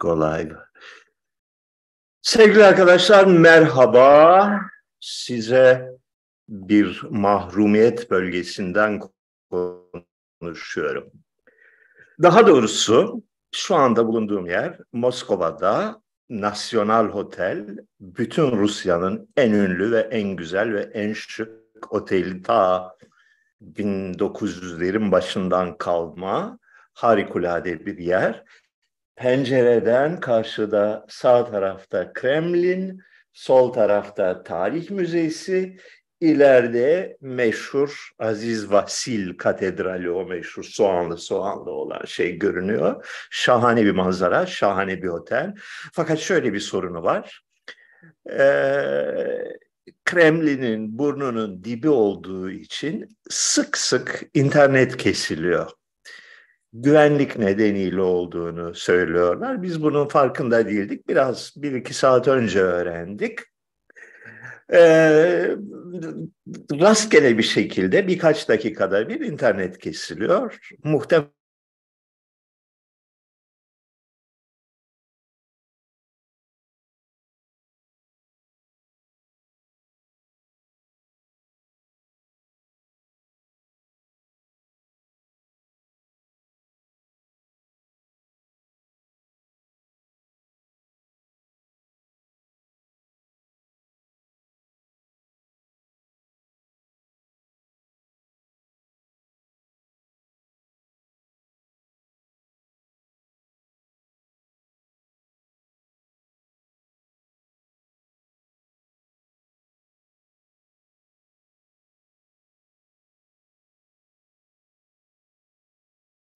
Kolay. Sevgili arkadaşlar merhaba. Size bir mahrumiyet bölgesinden konuşuyorum. Daha doğrusu şu anda bulunduğum yer Moskova'da Nasyonal Hotel bütün Rusya'nın en ünlü ve en güzel ve en şık oteli ta 1900'lerin başından kalma harikulade bir yer pencereden karşıda sağ tarafta Kremlin, sol tarafta Tarih Müzesi, ileride meşhur Aziz Vasil Katedrali o meşhur soğanlı soğanlı olan şey görünüyor. Şahane bir manzara, şahane bir otel. Fakat şöyle bir sorunu var. Ee, Kremlin'in burnunun dibi olduğu için sık sık internet kesiliyor güvenlik nedeniyle olduğunu söylüyorlar. Biz bunun farkında değildik. Biraz bir iki saat önce öğrendik. Ee, rastgele bir şekilde birkaç dakikada bir internet kesiliyor. Muhtemelen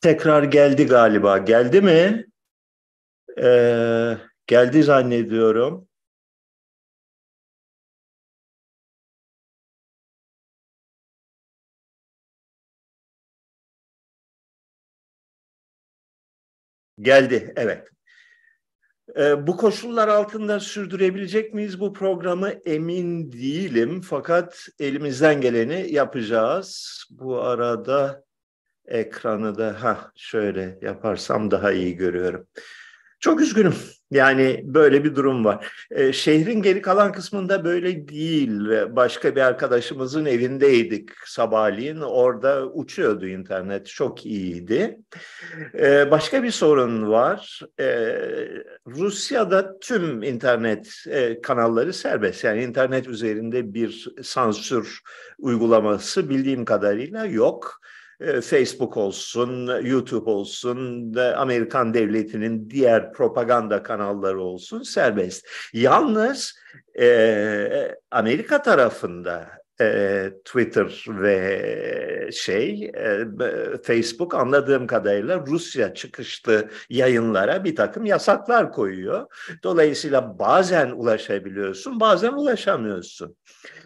tekrar geldi galiba. Geldi mi? Ee, geldi zannediyorum. Geldi, evet. Ee, bu koşullar altında sürdürebilecek miyiz bu programı emin değilim. Fakat elimizden geleni yapacağız. Bu arada ekranı da ha şöyle yaparsam daha iyi görüyorum. Çok üzgünüm. Yani böyle bir durum var. E, şehrin geri kalan kısmında böyle değil. Başka bir arkadaşımızın evindeydik sabahleyin. Orada uçuyordu internet. Çok iyiydi. E, başka bir sorun var. E, Rusya'da tüm internet e, kanalları serbest. Yani internet üzerinde bir sansür uygulaması bildiğim kadarıyla Yok ee, Facebook olsun, YouTube olsun, Amerikan devletinin diğer propaganda kanalları olsun serbest. Yalnız e, Amerika tarafında e, Twitter ve şey e, Facebook anladığım kadarıyla Rusya çıkışlı yayınlara bir takım yasaklar koyuyor. Dolayısıyla bazen ulaşabiliyorsun bazen ulaşamıyorsun.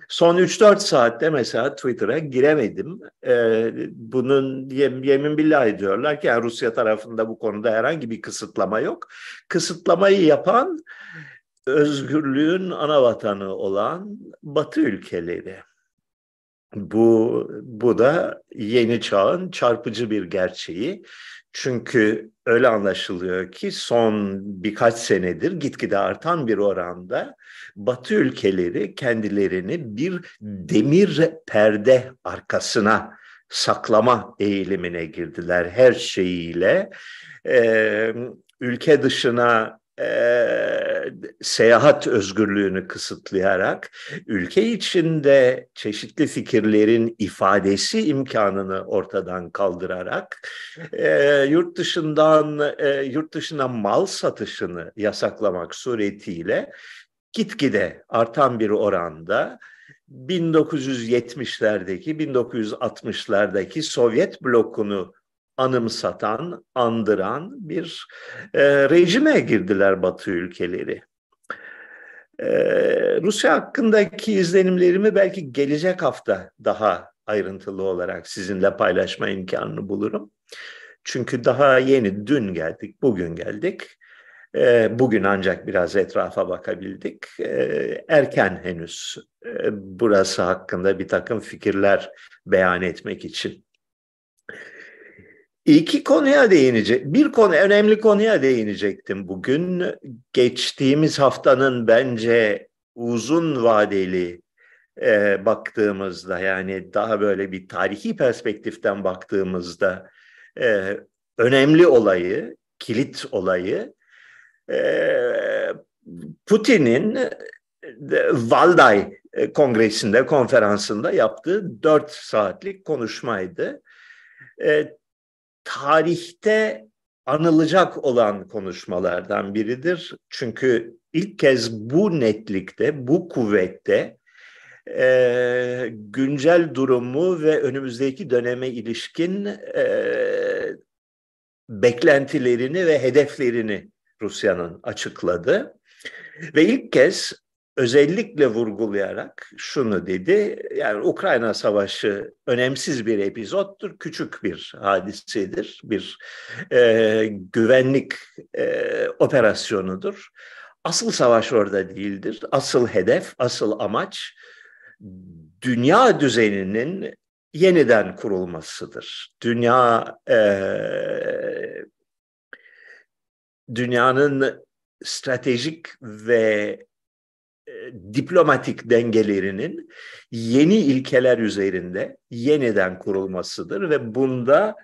Son 3-4 saatte mesela Twitter'a giremedim. E, bunun yemin billah diyorlar ki yani Rusya tarafında bu konuda herhangi bir kısıtlama yok. Kısıtlamayı yapan özgürlüğün ana vatanı olan Batı ülkeleri. Bu, bu da yeni çağın çarpıcı bir gerçeği. Çünkü öyle anlaşılıyor ki son birkaç senedir gitgide artan bir oranda Batı ülkeleri kendilerini bir demir perde arkasına saklama eğilimine girdiler her şeyiyle. Ee, ülke dışına e, seyahat özgürlüğünü kısıtlayarak ülke içinde çeşitli fikirlerin ifadesi imkanını ortadan kaldırarak e, yurt dışından e, yurt dışına mal satışını yasaklamak suretiyle gitgide artan bir oranda 1970'lerdeki 1960'lardaki Sovyet blokunu anımsatan, andıran bir e, rejime girdiler Batı ülkeleri. E, Rusya hakkındaki izlenimlerimi belki gelecek hafta daha ayrıntılı olarak sizinle paylaşma imkanını bulurum. Çünkü daha yeni dün geldik, bugün geldik. E, bugün ancak biraz etrafa bakabildik. E, erken henüz e, burası hakkında bir takım fikirler beyan etmek için. İki konuya değinecek. Bir konu önemli konuya değinecektim bugün. Geçtiğimiz haftanın bence uzun vadeli e, baktığımızda yani daha böyle bir tarihi perspektiften baktığımızda e, önemli olayı, kilit olayı e, Putin'in Valday e, kongresinde, konferansında yaptığı dört saatlik konuşmaydı. E, tarihte anılacak olan konuşmalardan biridir. Çünkü ilk kez bu netlikte, bu kuvvette e, güncel durumu ve önümüzdeki döneme ilişkin e, beklentilerini ve hedeflerini Rusya'nın açıkladı. Ve ilk kez özellikle vurgulayarak şunu dedi. Yani Ukrayna Savaşı önemsiz bir epizottur, küçük bir hadisedir, bir e, güvenlik e, operasyonudur. Asıl savaş orada değildir. Asıl hedef, asıl amaç dünya düzeninin yeniden kurulmasıdır. Dünya e, dünyanın stratejik ve e, diplomatik dengelerinin yeni ilkeler üzerinde yeniden kurulmasıdır ve bunda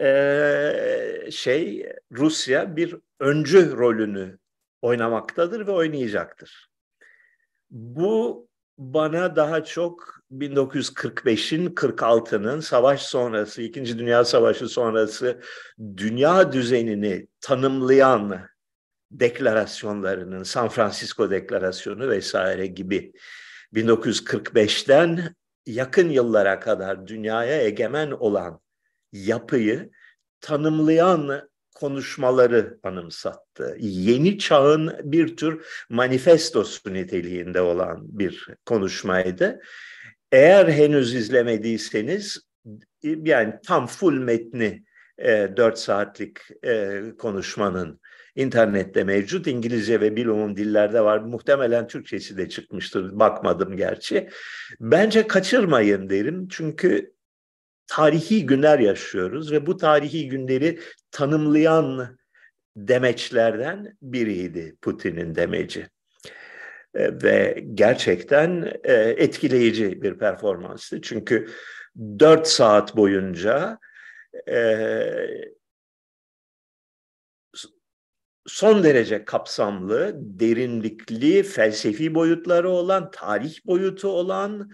e, şey Rusya bir öncü rolünü oynamaktadır ve oynayacaktır. Bu bana daha çok 1945'in 46'nın savaş sonrası, İkinci Dünya Savaşı sonrası dünya düzenini tanımlayan deklarasyonlarının, San Francisco deklarasyonu vesaire gibi 1945'ten yakın yıllara kadar dünyaya egemen olan yapıyı tanımlayan konuşmaları anımsattı. Yeni çağın bir tür manifestosu niteliğinde olan bir konuşmaydı. Eğer henüz izlemediyseniz yani tam full metni e, 4 saatlik e, konuşmanın internette mevcut. İngilizce ve bilumum dillerde var. Muhtemelen Türkçesi de çıkmıştır. Bakmadım gerçi. Bence kaçırmayın derim. Çünkü tarihi günler yaşıyoruz ve bu tarihi günleri tanımlayan demeçlerden biriydi Putin'in demeci. E, ve gerçekten e, etkileyici bir performanstı. Çünkü 4 saat boyunca e, son derece kapsamlı, derinlikli, felsefi boyutları olan, tarih boyutu olan,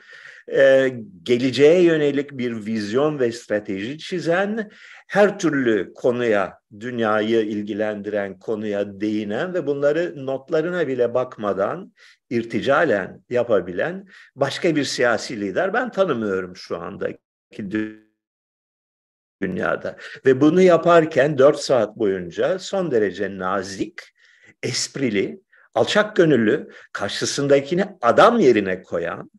e, geleceğe yönelik bir vizyon ve strateji çizen, her türlü konuya, dünyayı ilgilendiren konuya değinen ve bunları notlarına bile bakmadan irticalen yapabilen başka bir siyasi lider ben tanımıyorum şu andaki dünyada. Ve bunu yaparken dört saat boyunca son derece nazik, esprili, alçak gönüllü, karşısındakini adam yerine koyan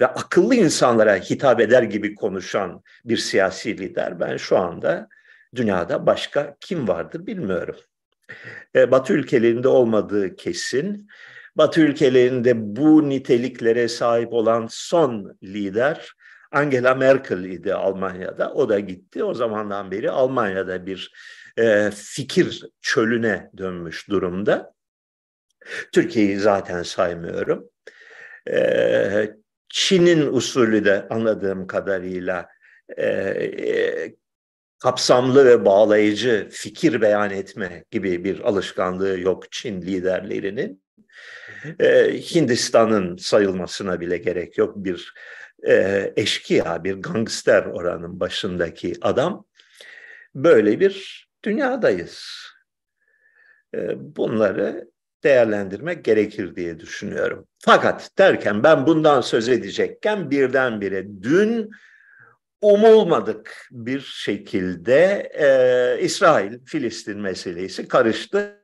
ve akıllı insanlara hitap eder gibi konuşan bir siyasi lider ben şu anda dünyada başka kim vardır bilmiyorum. E, Batı ülkelerinde olmadığı kesin. Batı ülkelerinde bu niteliklere sahip olan son lider Angela Merkel idi Almanya'da. O da gitti. O zamandan beri Almanya'da bir e, fikir çölüne dönmüş durumda. Türkiye'yi zaten saymıyorum. E, Çin'in usulü de anladığım kadarıyla e, e kapsamlı ve bağlayıcı fikir beyan etme gibi bir alışkanlığı yok Çin liderlerinin. Ee, Hindistan'ın sayılmasına bile gerek yok bir e, ee, eşkıya, bir gangster oranın başındaki adam. Böyle bir dünyadayız. E, bunları değerlendirmek gerekir diye düşünüyorum. Fakat derken ben bundan söz edecekken birdenbire dün umulmadık bir şekilde e, İsrail-Filistin meselesi karıştı.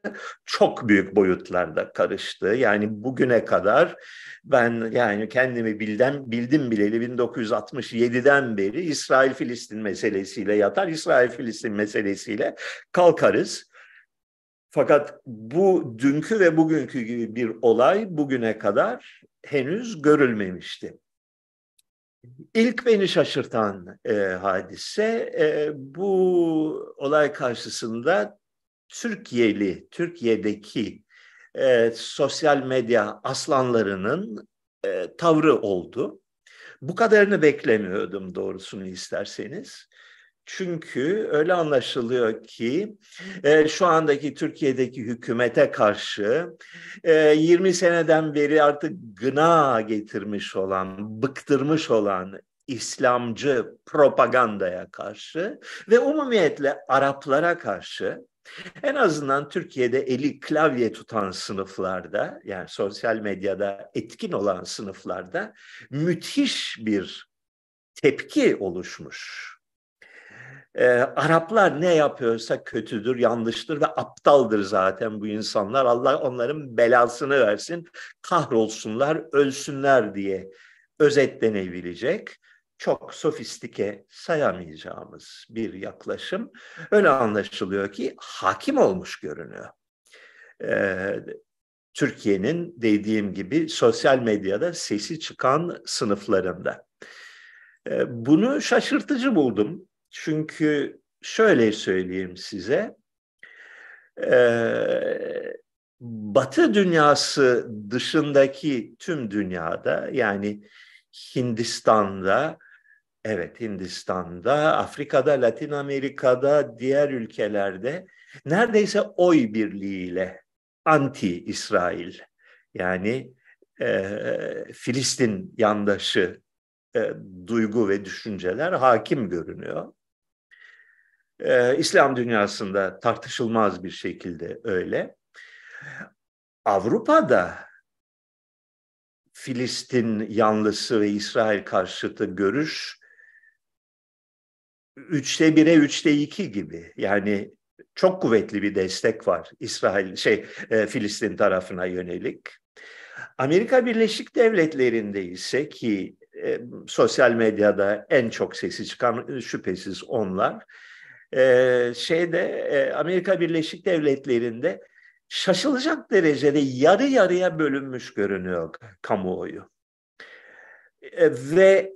Çok büyük boyutlarda karıştı. Yani bugüne kadar ben yani kendimi bilden, bildim bileli 1967'den beri İsrail-Filistin meselesiyle yatar, İsrail-Filistin meselesiyle kalkarız. Fakat bu dünkü ve bugünkü gibi bir olay bugüne kadar henüz görülmemişti. İlk beni şaşırtan e, hadise e, bu olay karşısında Türkiye'li, Türkiye'deki e, sosyal medya aslanlarının e, tavrı oldu. Bu kadarını beklemiyordum doğrusunu isterseniz. Çünkü öyle anlaşılıyor ki e, şu andaki Türkiye'deki hükümete karşı e, 20 seneden beri artık gına getirmiş olan, bıktırmış olan İslamcı propagandaya karşı ve umumiyetle Araplara karşı en azından Türkiye'de eli klavye tutan sınıflarda yani sosyal medyada etkin olan sınıflarda müthiş bir tepki oluşmuş. E, Araplar ne yapıyorsa kötüdür, yanlıştır ve aptaldır zaten bu insanlar. Allah onların belasını versin, kahrolsunlar, ölsünler diye özetlenebilecek çok sofistike sayamayacağımız bir yaklaşım. Öyle anlaşılıyor ki hakim olmuş görünüyor. Ee, Türkiye'nin dediğim gibi sosyal medyada sesi çıkan sınıflarında. Ee, bunu şaşırtıcı buldum. Çünkü şöyle söyleyeyim size, e, Batı dünyası dışındaki tüm dünyada yani Hindistan'da, evet Hindistan'da, Afrika'da, Latin Amerika'da, diğer ülkelerde neredeyse oy birliğiyle anti-İsrail yani e, Filistin yandaşı e, duygu ve düşünceler hakim görünüyor e, İslam dünyasında tartışılmaz bir şekilde öyle. Avrupa'da Filistin yanlısı ve İsrail karşıtı görüş üçte bire üçte iki gibi yani çok kuvvetli bir destek var İsrail şey e, Filistin tarafına yönelik. Amerika Birleşik Devletleri'nde ise ki e, sosyal medyada en çok sesi çıkan şüphesiz onlar e, şeyde e, Amerika Birleşik Devletleri'nde şaşılacak derecede yarı yarıya bölünmüş görünüyor kamuoyu. E, ve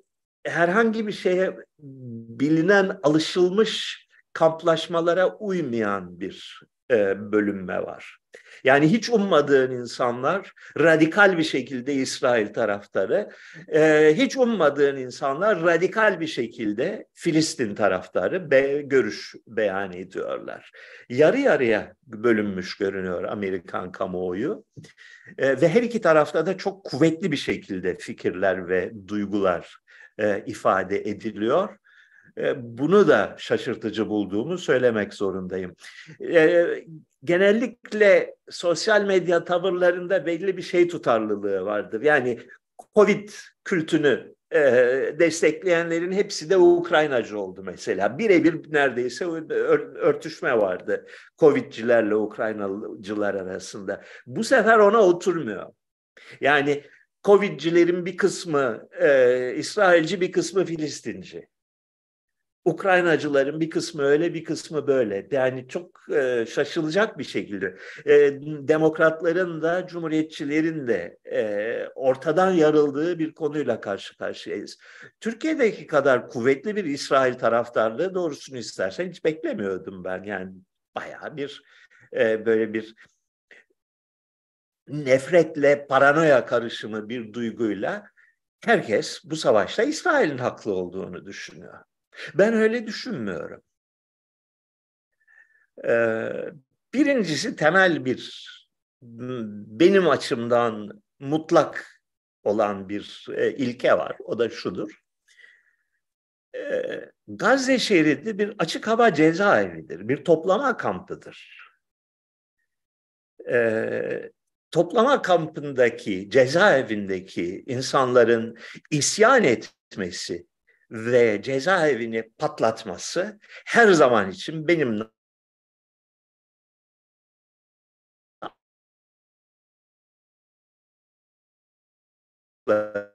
herhangi bir şeye bilinen, alışılmış kamplaşmalara uymayan bir e, bölünme var. Yani hiç ummadığın insanlar radikal bir şekilde İsrail taraftarı, e, hiç ummadığın insanlar radikal bir şekilde Filistin taraftarı be, görüş beyan ediyorlar. Yarı yarıya bölünmüş görünüyor Amerikan kamuoyu e, ve her iki tarafta da çok kuvvetli bir şekilde fikirler ve duygular e, ifade ediliyor. E, bunu da şaşırtıcı bulduğumu söylemek zorundayım. E, genellikle sosyal medya tavırlarında belli bir şey tutarlılığı vardır. Yani Covid kültünü e, destekleyenlerin hepsi de Ukraynacı oldu mesela. Birebir neredeyse örtüşme vardı Covid'cilerle Ukraynalıcılar arasında. Bu sefer ona oturmuyor. Yani Covid'cilerin bir kısmı e, İsrailci, bir kısmı Filistinci. Ukraynacıların bir kısmı öyle bir kısmı böyle. Yani çok e, şaşılacak bir şekilde. E, demokratların da cumhuriyetçilerin de e, ortadan yarıldığı bir konuyla karşı karşıyayız. Türkiye'deki kadar kuvvetli bir İsrail taraftarlığı doğrusunu istersen hiç beklemiyordum ben. Yani bayağı bir e, böyle bir nefretle paranoya karışımı bir duyguyla herkes bu savaşta İsrail'in haklı olduğunu düşünüyor. Ben öyle düşünmüyorum. Ee, birincisi temel bir benim açımdan mutlak olan bir e, ilke var. O da şudur. E, Gazze şeridi bir açık hava cezaevidir, bir toplama kampıdır. E, toplama kampındaki, cezaevindeki insanların isyan etmesi, ve cezaevini patlatması her zaman için benim Thank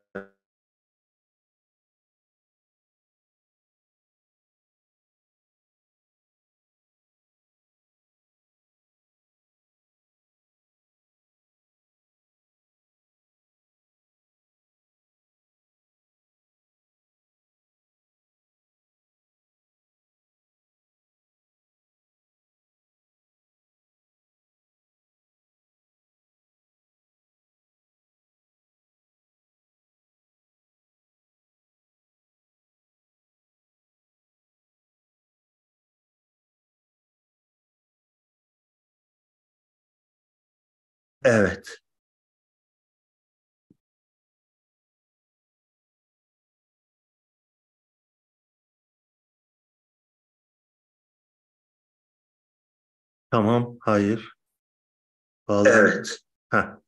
Evet. Tamam, hayır. Bağlan Evet. Ha.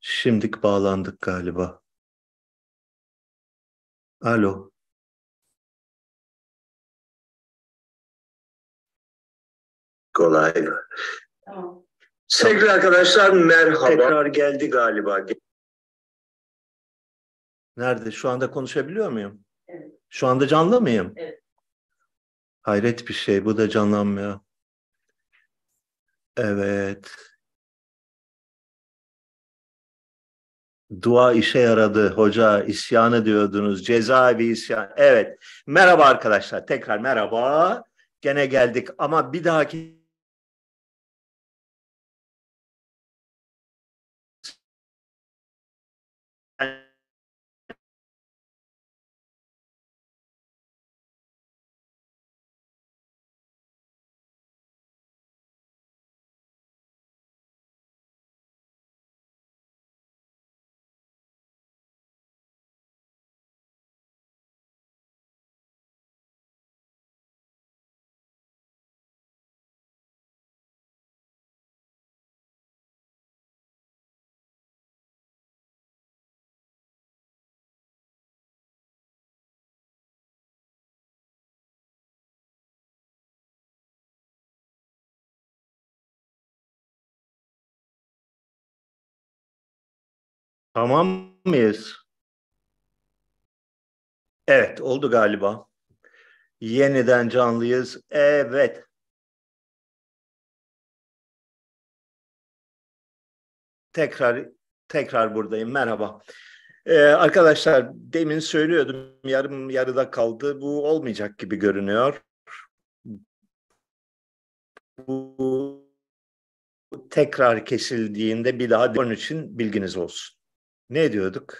Şimdik bağlandık galiba. Alo. Kolay. Tamam. Sevgili arkadaşlar merhaba. Tekrar geldi galiba. Nerede? Şu anda konuşabiliyor muyum? Evet. Şu anda canlı mıyım? Evet. Hayret bir şey. Bu da canlanmıyor. Evet. Dua işe yaradı hoca isyanı diyordunuz cezaevi isyan. Evet merhaba arkadaşlar tekrar merhaba gene geldik ama bir dahaki Tamam mıyız? Evet, oldu galiba. Yeniden canlıyız. Evet. Tekrar tekrar buradayım. Merhaba. Ee, arkadaşlar demin söylüyordum yarım yarıda kaldı. Bu olmayacak gibi görünüyor. Bu tekrar kesildiğinde bir daha onun için bilginiz olsun ne diyorduk?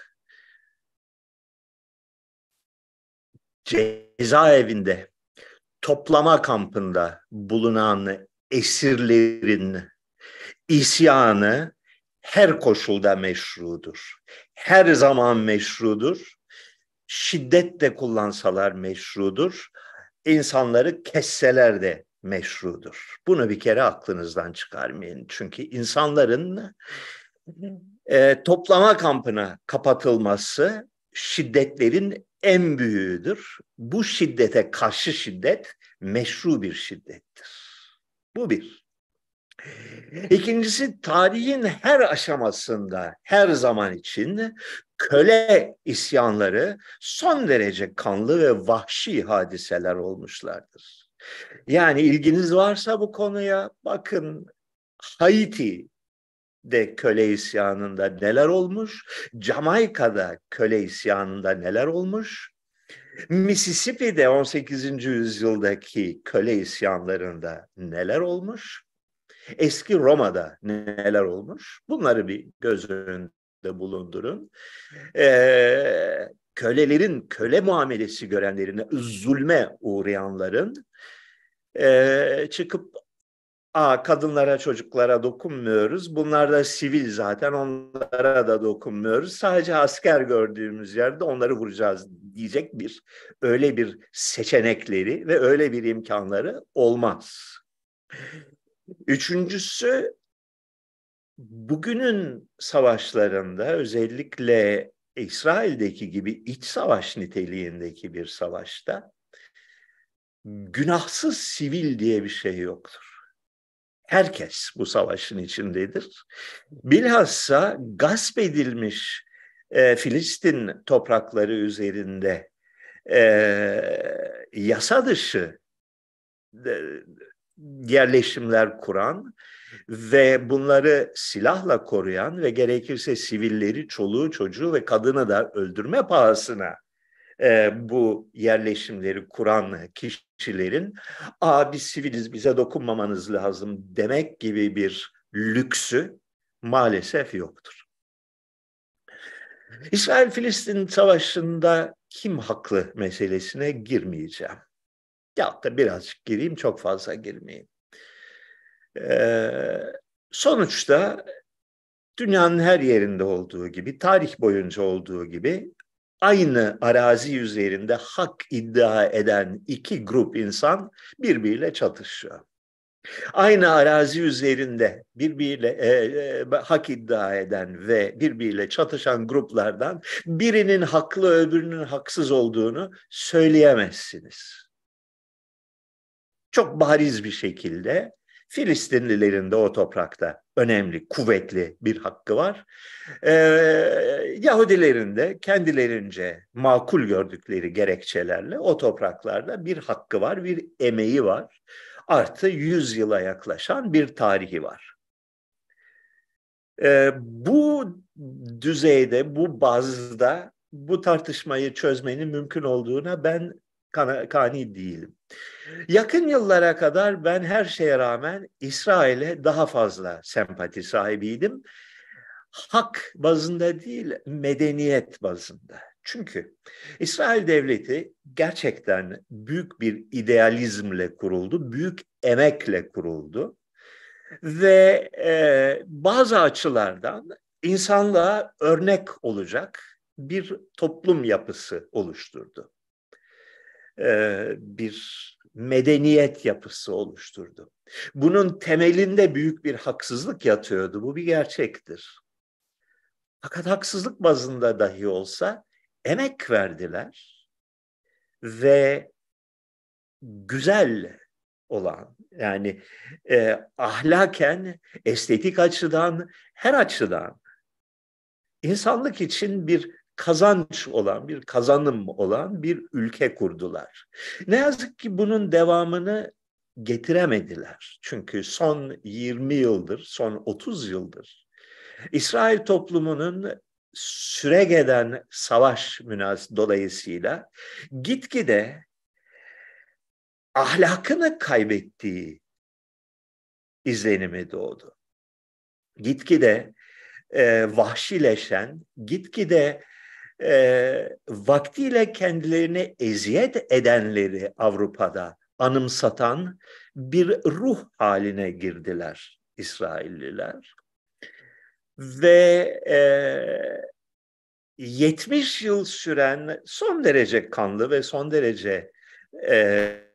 Cezaevinde, toplama kampında bulunan esirlerin isyanı her koşulda meşrudur. Her zaman meşrudur. Şiddet de kullansalar meşrudur. İnsanları kesseler de meşrudur. Bunu bir kere aklınızdan çıkarmayın. Çünkü insanların e, toplama kampına kapatılması şiddetlerin en büyüğüdür. Bu şiddete karşı şiddet meşru bir şiddettir. Bu bir. İkincisi tarihin her aşamasında her zaman için köle isyanları son derece kanlı ve vahşi hadiseler olmuşlardır. Yani ilginiz varsa bu konuya bakın Haiti de köle isyanında neler olmuş, Jamaika'da köle isyanında neler olmuş, Mississippi'de 18. yüzyıldaki köle isyanlarında neler olmuş, eski Roma'da neler olmuş, bunları bir göz önünde bulundurun. Ee, kölelerin köle muamelesi görenlerine, zulme uğrayanların e, çıkıp Aa, kadınlara, çocuklara dokunmuyoruz. Bunlar da sivil zaten, onlara da dokunmuyoruz. Sadece asker gördüğümüz yerde onları vuracağız diyecek bir, öyle bir seçenekleri ve öyle bir imkanları olmaz. Üçüncüsü, bugünün savaşlarında özellikle İsrail'deki gibi iç savaş niteliğindeki bir savaşta günahsız sivil diye bir şey yoktur herkes bu savaşın içindedir. Bilhassa gasp edilmiş e, Filistin toprakları üzerinde e, yasa dışı e, yerleşimler kuran ve bunları silahla koruyan ve gerekirse sivilleri, çoluğu, çocuğu ve kadını da öldürme pahasına e, bu yerleşimleri kuran kişi kişilerin aa siviliz bize dokunmamanız lazım demek gibi bir lüksü maalesef yoktur. İsrail-Filistin savaşında kim haklı meselesine girmeyeceğim. Ya da birazcık gireyim, çok fazla girmeyeyim. Ee, sonuçta dünyanın her yerinde olduğu gibi, tarih boyunca olduğu gibi aynı arazi üzerinde hak iddia eden iki grup insan birbiriyle çatışıyor. Aynı arazi üzerinde birbiriyle e, e, hak iddia eden ve birbiriyle çatışan gruplardan birinin haklı öbürünün haksız olduğunu söyleyemezsiniz. Çok bariz bir şekilde Filistinlilerin de o toprakta önemli, kuvvetli bir hakkı var. Ee, Yahudilerin de kendilerince makul gördükleri gerekçelerle o topraklarda bir hakkı var, bir emeği var. Artı 100 yıla yaklaşan bir tarihi var. Ee, bu düzeyde, bu bazda bu tartışmayı çözmenin mümkün olduğuna ben kani değilim. Yakın yıllara kadar ben her şeye rağmen İsrail'e daha fazla sempati sahibiydim. Hak bazında değil, medeniyet bazında. Çünkü İsrail devleti gerçekten büyük bir idealizmle kuruldu, büyük emekle kuruldu ve e, bazı açılardan insanlığa örnek olacak bir toplum yapısı oluşturdu. E, bir medeniyet yapısı oluşturdu. Bunun temelinde büyük bir haksızlık yatıyordu. Bu bir gerçektir. Fakat haksızlık bazında dahi olsa emek verdiler ve güzel olan yani e, ahlaken, estetik açıdan, her açıdan insanlık için bir kazanç olan, bir kazanım olan bir ülke kurdular. Ne yazık ki bunun devamını getiremediler. Çünkü son 20 yıldır, son 30 yıldır İsrail toplumunun süregeden savaş münas dolayısıyla gitgide ahlakını kaybettiği izlenimi doğdu. Gitgide e, vahşileşen, gitgide e, vaktiyle kendilerini eziyet edenleri Avrupa'da anımsatan bir ruh haline girdiler İsrailliler. Ve e, 70 yıl süren son derece kanlı ve son derece e,